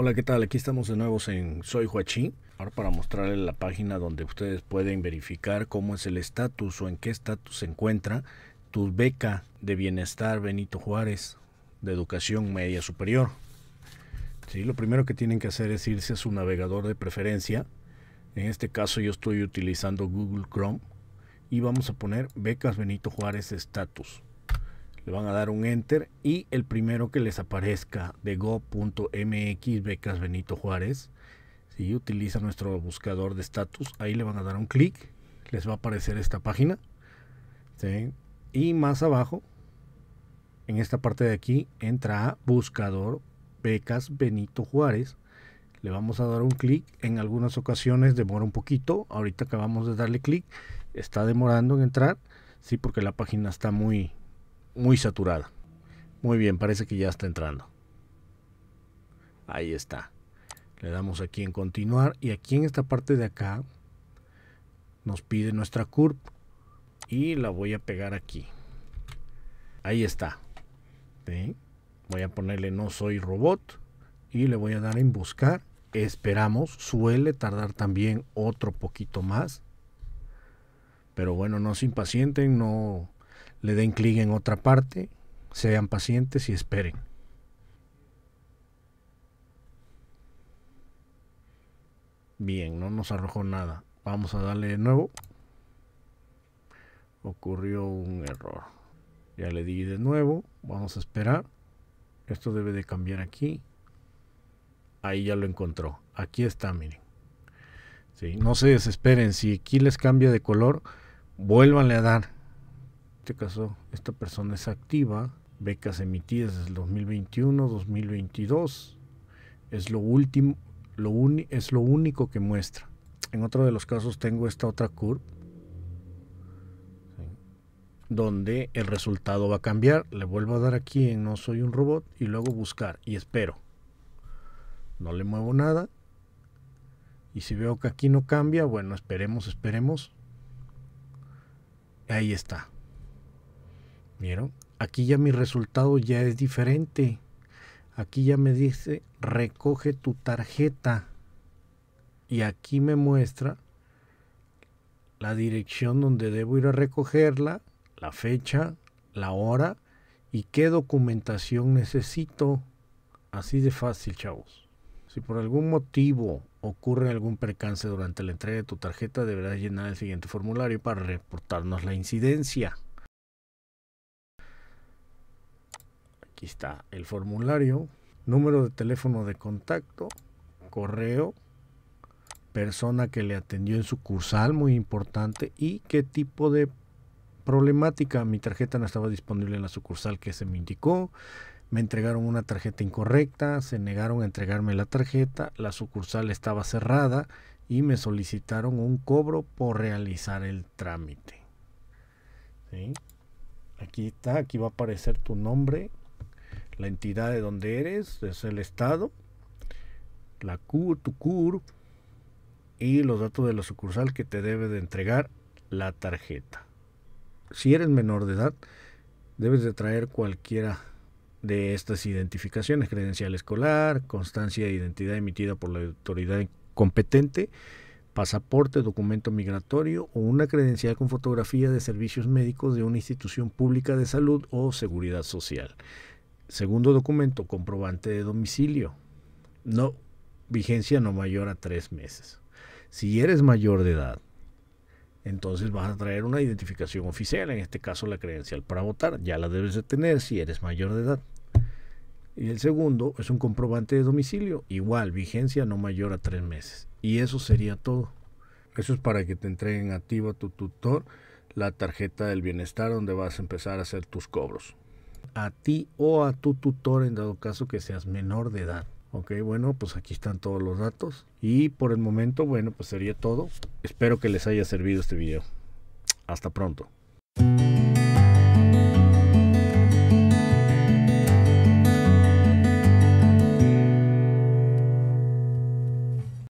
Hola, ¿qué tal? Aquí estamos de nuevo en Soy Huachín. Ahora para mostrarles la página donde ustedes pueden verificar cómo es el estatus o en qué estatus se encuentra tu beca de bienestar Benito Juárez de educación media superior. Sí, lo primero que tienen que hacer es irse a su navegador de preferencia. En este caso yo estoy utilizando Google Chrome y vamos a poner becas Benito Juárez estatus le van a dar un enter y el primero que les aparezca de go.mx becas Benito Juárez, si utiliza nuestro buscador de estatus, ahí le van a dar un clic, les va a aparecer esta página. Y más abajo, en esta parte de aquí, entra buscador becas Benito Juárez. Le vamos a dar un clic, en algunas ocasiones demora un poquito, ahorita acabamos de darle clic, está demorando en entrar, sí, porque la página está muy, muy saturada. Muy bien, parece que ya está entrando. Ahí está. Le damos aquí en continuar y aquí en esta parte de acá nos pide nuestra curve y la voy a pegar aquí. Ahí está. Voy a ponerle no soy robot y le voy a dar en buscar. Esperamos, suele tardar también otro poquito más. Pero bueno, no se impacienten, no, le den clic en otra parte, sean pacientes y esperen. Bien, no nos arrojó nada. Vamos a darle de nuevo. Ocurrió un error. Ya le di de nuevo. Vamos a esperar. Esto debe de cambiar aquí. Ahí ya lo encontró. Aquí está, miren. Sí, no se desesperen. Si aquí les cambia de color, vuélvanle a dar este caso esta persona es activa, becas emitidas desde el 2021, 2022, es lo último, lo es lo único que muestra. En otro de los casos tengo esta otra curva donde el resultado va a cambiar. Le vuelvo a dar aquí en no soy un robot y luego buscar y espero. No le muevo nada. Y si veo que aquí no cambia, bueno, esperemos, esperemos. Ahí está. ¿Vieron? Aquí ya mi resultado ya es diferente. Aquí ya me dice recoge tu tarjeta. Y aquí me muestra la dirección donde debo ir a recogerla, la fecha, la hora y qué documentación necesito. Así de fácil, chavos. Si por algún motivo ocurre algún percance durante la entrega de tu tarjeta, deberás llenar el siguiente formulario para reportarnos la incidencia. Aquí está el formulario, número de teléfono de contacto, correo, persona que le atendió en sucursal, muy importante, y qué tipo de problemática. Mi tarjeta no estaba disponible en la sucursal que se me indicó. Me entregaron una tarjeta incorrecta, se negaron a entregarme la tarjeta, la sucursal estaba cerrada y me solicitaron un cobro por realizar el trámite. Aquí está, aquí va a aparecer tu nombre, la entidad de donde eres, es el estado, la CUR, tu CUR y los datos de la sucursal que te debe de entregar la tarjeta. Si eres menor de edad, debes de traer cualquiera de estas identificaciones, credencial escolar, constancia de identidad emitida por la autoridad competente, pasaporte, documento migratorio o una credencial con fotografía de servicios médicos de una institución pública de salud o seguridad social. Segundo documento, comprobante de domicilio. No, vigencia no mayor a tres meses. Si eres mayor de edad, entonces vas a traer una identificación oficial, en este caso la credencial para votar. Ya la debes de tener si eres mayor de edad. Y el segundo es un comprobante de domicilio, igual, vigencia no mayor a tres meses. Y eso sería todo. Eso es para que te entreguen activo a tu tutor la tarjeta del bienestar donde vas a empezar a hacer tus cobros a ti o a tu tutor en dado caso que seas menor de edad. Ok, bueno, pues aquí están todos los datos. Y por el momento, bueno, pues sería todo. Espero que les haya servido este video. Hasta pronto.